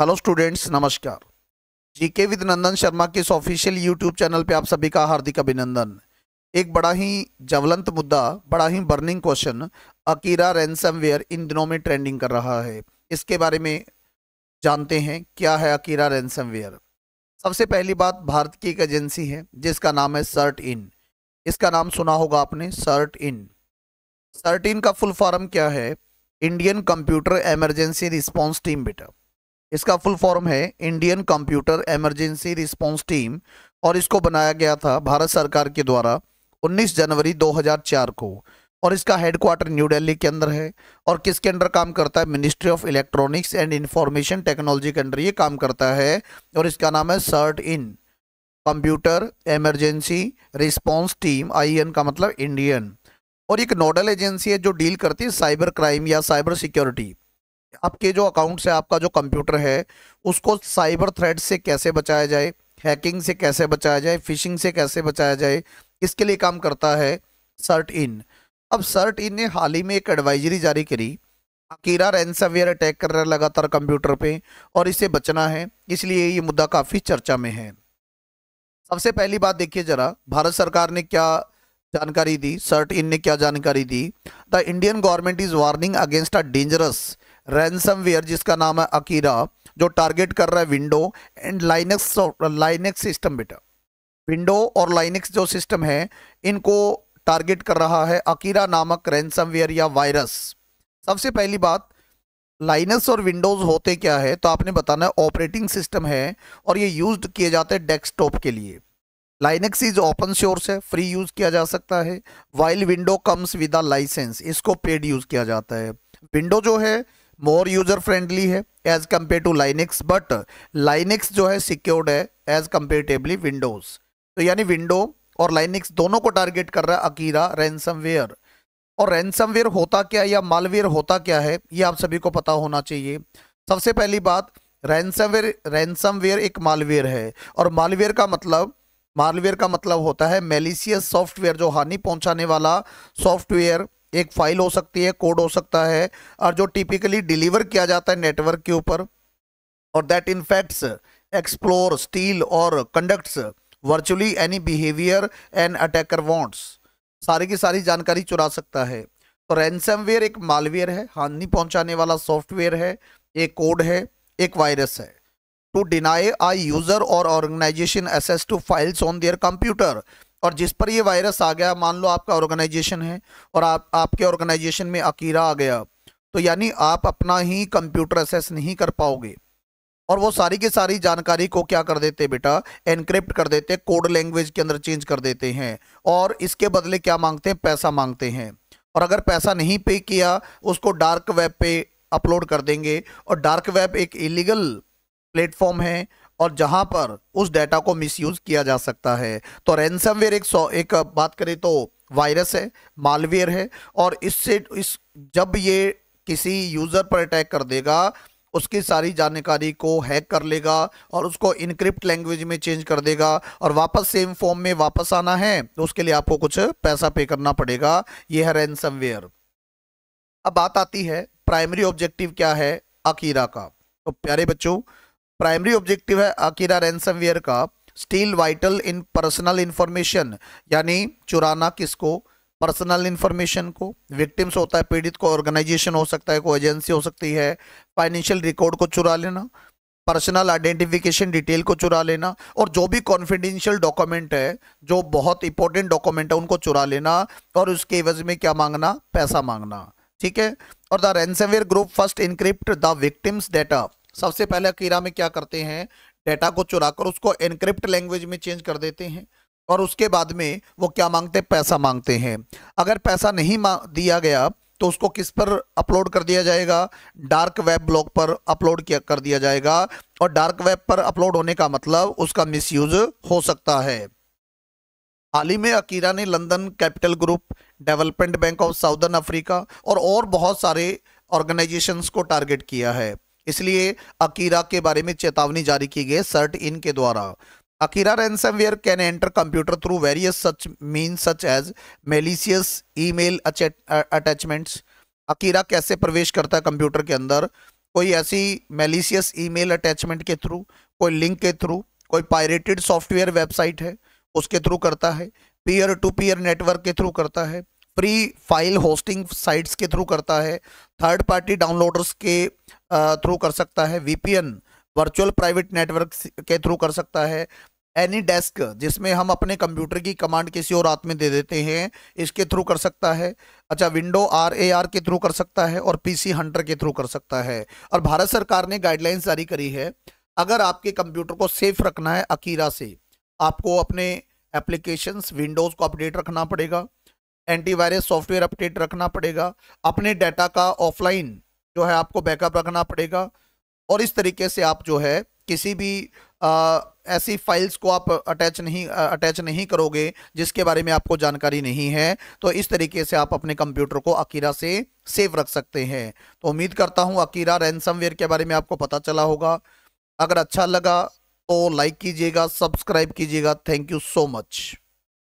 hello students नमस्कार GK with Nandan Sharma के इस ऑफिशियल यूट्यूब चैनल पे आप सभी का हार्दिक अभिनंदन एक बड़ा ही ज्वलंत मुद्दा बड़ा ही बर्निंग क्वेश्चन अकीरा रैनसमवेयर इन दिनों में ट्रेंडिंग कर रहा है इसके बारे में जानते हैं क्या है अकीरा रैनसमवेयर सबसे पहली बात भारत की एक एजेंसी है जिसका नाम है सर्ट इन इसका नाम सुना होगा आपने सर्ट इन सर्ट इन का फुल फॉर्म क्या है Indian computer emergency response team बेटा इसका फुल फॉर्म है Indian computer emergency response team और इसको बनाया गया था भारत सरकार के द्वारा 19 जनवरी 2004 को और इसका हेडक्वार्टर न्यू दिल्ली के अंदर है और किसके अंडर काम करता है ministry of electronics and information technology के अंडर ये काम करता है और इसका नाम है CERT in computer emergency response team I का मतलब इंडियन और एक नोडल एजेंसी है जो डील करती है साइबर क्राइम या साइबर सिक्योरिटी आपके जो अकाउंट से आपका जो कंप्यूटर है उसको साइबर थ्रेड से कैसे बचाया जाए हैकिंग से कैसे बचाया जाए फिशिंग से कैसे बचाया जाए इसके लिए काम करता है सर्ट इन अब सर्ट इन ने हाल ही में एक एडवाइजरी जारी करी अकीरा रेंसावेयर अटैक कर रहा है लगातार कंप्यूटर पे और इसे बचना है इसलिए ये मुद्दा काफ़ी चर्चा में है सबसे पहली बात देखिए जरा भारत सरकार ने क्या जानकारी दी सर्ट इन ने क्या जानकारी दी the Indian government is warning against a dangerous ransomware जिसका नाम है अकीरा जो टारगेट कर रहा है window and Linux Linux system बेटा विंडो और लाइनेक्स जो सिस्टम है इनको टारगेट कर रहा है अकीरा नामक रैनसमवेयर या वायरस सबसे पहली बात लाइनस और विंडोज़ होते क्या है तो आपने बताना है ऑपरेटिंग सिस्टम है और ये यूज किए जाते हैं डेस्कटॉप के लिए लाइनक्स इज ओपन सोर्स है फ्री यूज़ किया जा सकता है while window comes with a license इसको पेड यूज़ किया जाता है विंडो जो है मोर यूजर फ्रेंडली है as compared to Linux but Linux जो है सिक्योर्ड है एज कंपेरेटिवली विंडोज तो यानी विंडो और लाइनिक्स दोनों को टारगेट कर रहा है अकीरा रैनसमवेयर और रैनसमवेयर होता क्या है या मालवेयर होता क्या है ये आप सभी को पता होना चाहिए सबसे पहली बात रैनसमवेयर रैनसमवेयर एक मालवेयर है और मालवेयर का मतलब मालवेयर का मतलब होता है मेलिसियस सॉफ्टवेयर जो हानि पहुंचाने वाला सॉफ्टवेयर एक फाइल हो सकती है कोड हो सकता है और जो टिपिकली डिलीवर किया जाता है नेटवर्क के ऊपर और that infects explore steal और conducts virtually any behaviour and attacker wants सारी की सारी जानकारी चुरा सकता है तो रैनसमवेयर एक मालवेयर है हानि पहुंचाने वाला सॉफ्टवेयर है एक कोड है एक वायरस है टू डिनाई आई यूज़र और organisation access to files on their computer और जिस पर ये वायरस आ गया मान लो आपका ऑर्गेनाइजेशन है और आप आपके ऑर्गेनाइजेशन में अकीरा आ गया तो यानी आप अपना ही कंप्यूटर एक्सेस नहीं कर पाओगे और वो सारी की सारी जानकारी को क्या कर देते बेटा एनक्रिप्ट कर देते कोड लैंग्वेज के अंदर चेंज कर देते हैं और इसके बदले क्या मांगते हैं पैसा मांगते हैं और अगर पैसा नहीं पे किया उसको डार्क वेब पे अपलोड कर देंगे और डार्क वेब एक इलीगल प्लेटफॉर्म है और जहां पर उस डाटा को मिसयूज किया जा सकता है तो रैनसमवेयर एक सौ एक बात करें तो वायरस है मालवेयर है और इससे इस जब ये किसी यूज़र पर अटैक कर देगा उसकी सारी जानकारी को हैक कर लेगा और उसको इनक्रिप्ट लैंग्वेज में चेंज कर देगा और वापस सेम फॉर्म में वापस आना है तो उसके लिए आपको कुछ पैसा पे करना पड़ेगा ये है रैनसमवेयर अब बात आती है प्राइमरी ऑब्जेक्टिव क्या है अकीरा का तो प्यारे बच्चों प्राइमरी ऑब्जेक्टिव है अकीरा रैनसमवेयर का steal vital in personal information यानी चुराना किसको पर्सनल इंफॉर्मेशन को विक्टिम्स होता है पीड़ित को ऑर्गेनाइजेशन हो सकता है कोई एजेंसी हो सकती है फाइनेंशियल रिकॉर्ड को चुरा लेना पर्सनल आइडेंटिफिकेशन डिटेल को चुरा लेना और जो भी कॉन्फिडेंशियल डॉक्यूमेंट है जो बहुत इंपॉर्टेंट डॉक्यूमेंट है उनको चुरा लेना और उसके एवज में क्या मांगना पैसा मांगना ठीक है और the ransomware group first encrypt the victims data सबसे पहले अकीरा में क्या करते हैं डेटा को चुरा कर उसको एनक्रिप्ट लैंग्वेज में चेंज कर देते हैं और उसके बाद में वो क्या मांगते हैं पैसा मांगते हैं अगर पैसा नहीं दिया गया तो उसको किस पर अपलोड कर दिया जाएगा डार्क वेब ब्लॉग पर अपलोड किया कर दिया जाएगा और डार्क वेब पर अपलोड होने का मतलब उसका मिसयूज हो सकता है हाल ही में अकीरा ने London capital group development bank of southern Africa और और बहुत सारे ऑर्गेनाइजेशंस को टारगेट किया है इसलिए अकीरा के बारे में चेतावनी जारी की गई सर्ट इन के द्वारा Akira can enter computer through various such mean such as malicious email attachments Akira कैसे प्रवेश करता है कंप्यूटर के अंदर कोई ऐसी मेलिशियस ईमेल अटैचमेंट के थ्रू कोई लिंक के थ्रू कोई पायरेटेड सॉफ्टवेयर वेबसाइट है उसके थ्रू करता है पीयर टू पीयर नेटवर्क के थ्रू करता है फ्री फाइल होस्टिंग साइट्स के थ्रू करता है थर्ड पार्टी डाउनलोडर्स के थ्रू कर सकता है वीपीएन वर्चुअल प्राइवेट नेटवर्क के थ्रू कर सकता है एनी डेस्क जिसमें हम अपने कंप्यूटर की कमांड किसी और हाथ में दे देते हैं इसके थ्रू कर सकता है अच्छा विंडो आर ए आर के थ्रू कर सकता है और पीसी हंटर के थ्रू कर सकता है और भारत सरकार ने गाइडलाइंस जारी करी है अगर आपके कंप्यूटर को सेफ रखना है अकीरा से आपको अपने एप्लीकेशंस विंडोज़ को अपडेट रखना पड़ेगा एंटीवायरस सॉफ्टवेयर अपडेट रखना पड़ेगा अपने डाटा का ऑफलाइन जो है आपको बैकअप रखना पड़ेगा और इस तरीके से आप जो है किसी भी आ, ऐसी फाइल्स को आप अटैच नहीं अटैच नहीं करोगे जिसके बारे में आपको जानकारी नहीं है तो इस तरीके से आप अपने कंप्यूटर को अकीरा से सेव रख सकते हैं तो उम्मीद करता हूँ अकीरा रैनसमवेयर के बारे में आपको पता चला होगा अगर अच्छा लगा तो लाइक कीजिएगा सब्सक्राइब कीजिएगा थैंक यू सो मच